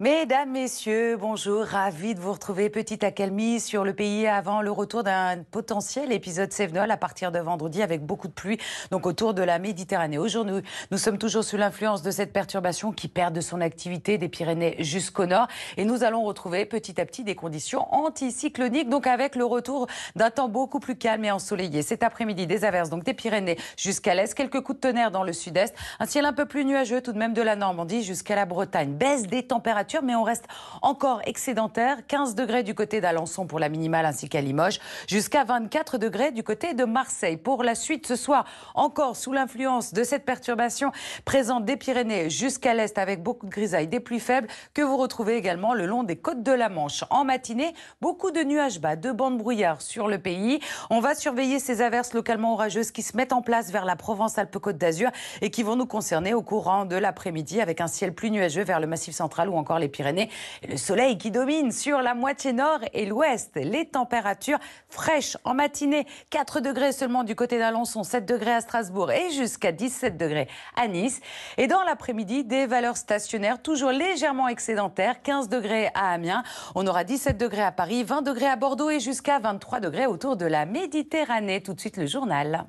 Mesdames, Messieurs, bonjour, ravi de vous retrouver. Petite accalmie sur le pays avant le retour d'un potentiel épisode Cévenol à partir de vendredi avec beaucoup de pluie, donc autour de la Méditerranée. Aujourd'hui, nous sommes toujours sous l'influence de cette perturbation qui perd de son activité des Pyrénées jusqu'au nord et nous allons retrouver petit à petit des conditions anticycloniques, donc avec le retour d'un temps beaucoup plus calme et ensoleillé. Cet après-midi, des averses donc des Pyrénées jusqu'à l'est, quelques coups de tonnerre dans le sud-est, un ciel un peu plus nuageux tout de même de la Normandie jusqu'à la Bretagne, baisse des températures mais on reste encore excédentaire. 15 degrés du côté d'Alençon pour la minimale ainsi qu'à Limoges, jusqu'à 24 degrés du côté de Marseille. Pour la suite, ce soir, encore sous l'influence de cette perturbation présente des Pyrénées jusqu'à l'est avec beaucoup de grisailles, des pluies faibles que vous retrouvez également le long des côtes de la Manche. En matinée, beaucoup de nuages bas, de bandes brouillard sur le pays. On va surveiller ces averses localement orageuses qui se mettent en place vers la Provence-Alpes-Côte d'Azur et qui vont nous concerner au courant de l'après-midi avec un ciel plus nuageux vers le Massif central ou encore les Pyrénées le soleil qui domine sur la moitié nord et l'ouest. Les températures fraîches en matinée, 4 degrés seulement du côté d'Alençon, 7 degrés à Strasbourg et jusqu'à 17 degrés à Nice. Et dans l'après-midi, des valeurs stationnaires toujours légèrement excédentaires, 15 degrés à Amiens, on aura 17 degrés à Paris, 20 degrés à Bordeaux et jusqu'à 23 degrés autour de la Méditerranée. Tout de suite le journal.